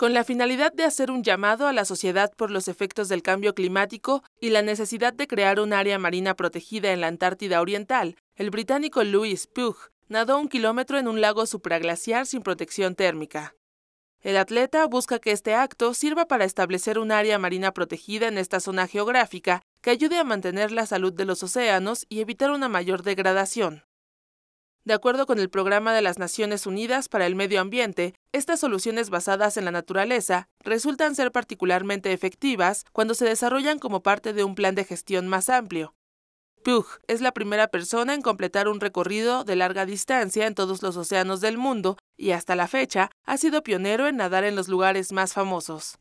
con la finalidad de hacer un llamado a la sociedad por los efectos del cambio climático y la necesidad de crear un área marina protegida en la Antártida Oriental, el británico Louis Pugh nadó un kilómetro en un lago supraglaciar sin protección térmica. El atleta busca que este acto sirva para establecer un área marina protegida en esta zona geográfica que ayude a mantener la salud de los océanos y evitar una mayor degradación. De acuerdo con el Programa de las Naciones Unidas para el Medio Ambiente, estas soluciones basadas en la naturaleza resultan ser particularmente efectivas cuando se desarrollan como parte de un plan de gestión más amplio. Pugh es la primera persona en completar un recorrido de larga distancia en todos los océanos del mundo y hasta la fecha ha sido pionero en nadar en los lugares más famosos.